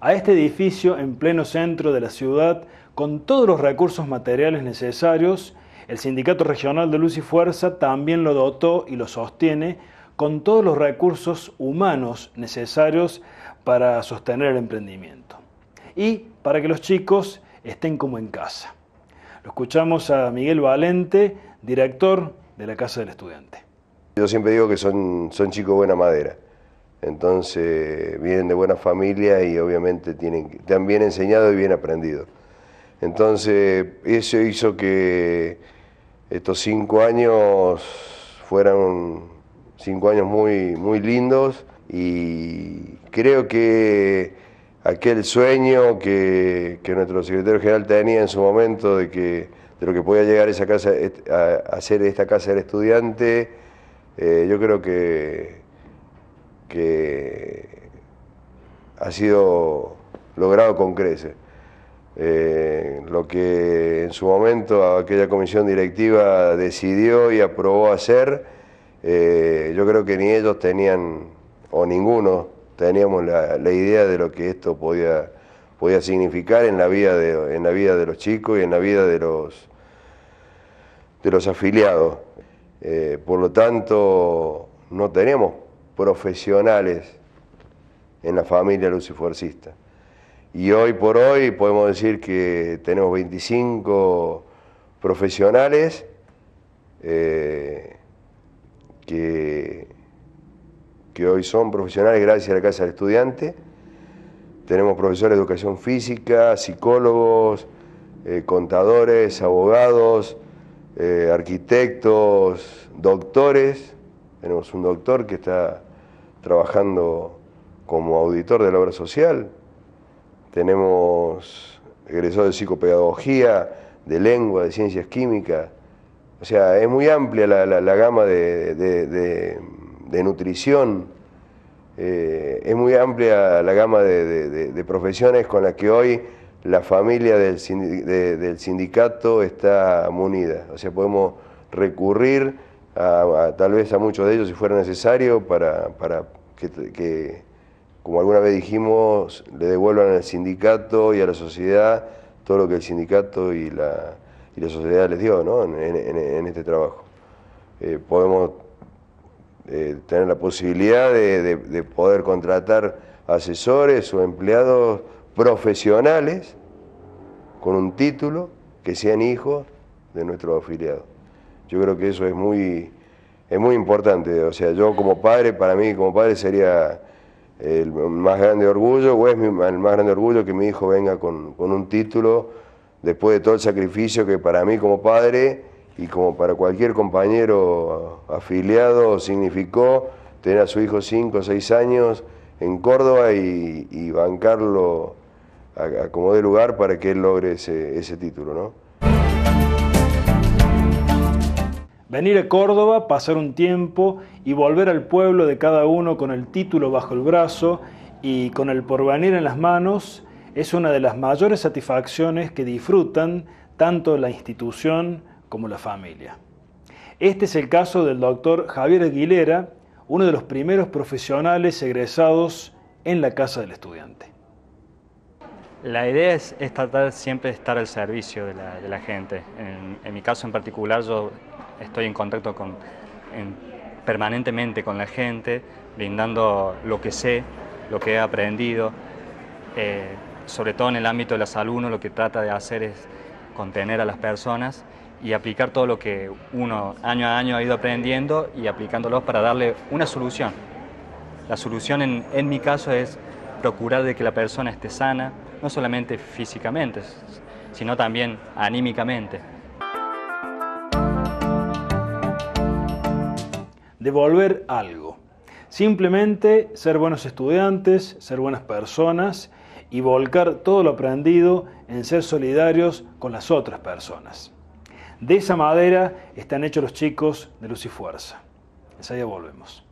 a este edificio en pleno centro de la ciudad con todos los recursos materiales necesarios. El Sindicato Regional de Luz y Fuerza también lo dotó y lo sostiene con todos los recursos humanos necesarios para sostener el emprendimiento y para que los chicos estén como en casa. Lo escuchamos a Miguel Valente, director de la Casa del Estudiante. Yo siempre digo que son, son chicos buena madera. Entonces vienen de buena familia y obviamente tienen, te han bien enseñado y bien aprendido. Entonces eso hizo que estos cinco años fueran cinco años muy, muy lindos y creo que aquel sueño que, nuestro secretario general tenía en su momento de que de lo que podía llegar esa casa a hacer esta casa del estudiante, eh, yo creo que que ha sido logrado con creces. Eh, lo que en su momento aquella comisión directiva decidió y aprobó hacer, eh, yo creo que ni ellos tenían, o ninguno, teníamos la, idea de lo que esto podía, podía significar en la, vida de, en la vida de los chicos y en la vida de los, de los afiliados. Eh, por lo tanto, no teníamos profesionales en la familia lucifuercista. Y hoy por hoy podemos decir que tenemos 25 profesionales eh, que, hoy son profesionales gracias a la Casa del Estudiante. Tenemos profesores de educación física, psicólogos, eh, contadores, abogados, eh, arquitectos, doctores. Tenemos un doctor que está trabajando como auditor de la obra social, tenemos egresados de psicopedagogía, de lengua, de ciencias químicas. O sea, es muy amplia la, gama de, nutrición, eh, es muy amplia la gama de, profesiones con las que hoy la familia del, del sindicato está munida. O sea, podemos recurrir tal vez a muchos de ellos si fuera necesario para, para que, como alguna vez dijimos, le devuelvan al sindicato y a la sociedad todo lo que el sindicato y la, y la sociedad les dio ¿no? en, este trabajo. Eh, podemos eh, tener la posibilidad de, de poder contratar asesores o empleados profesionales con un título que sean hijos de nuestros afiliados. Yo creo que eso es muy, es muy importante. O sea, yo como padre, para mí como padre sería el más grande orgullo, o es el más grande orgullo que mi hijo venga con, un título después de todo el sacrificio que para mí como padre y como para cualquier compañero afiliado significó tener a su hijo 5 o 6 años en Córdoba y, bancarlo a, como de lugar para que él logre ese, ese título, ¿no? Venir a Córdoba, pasar un tiempo y volver al pueblo de cada uno con el título bajo el brazo y con el porvenir en las manos es una de las mayores satisfacciones que disfrutan tanto la institución como la familia. Este es el caso del doctor Javier Aguilera, uno de los primeros profesionales egresados en la Casa del Estudiante. La idea es, tratar siempre de estar al servicio de la, gente. En, mi caso en particular yo estoy en contacto con, permanentemente con la gente, brindando lo que sé, lo que he aprendido. Eh, sobre todo en el ámbito de la salud, uno lo que trata de hacer es contener a las personas y aplicar todo lo que uno año a año ha ido aprendiendo y aplicándolos para darle una solución. La solución en, en mi caso es procurar de que la persona esté sana, no solamente físicamente, sino también anímicamente. Devolver algo. Simplemente ser buenos estudiantes, ser buenas personas y volcar todo lo aprendido en ser solidarios con las otras personas. De esa madera están hechos los chicos de Luz y Fuerza. ahí volvemos.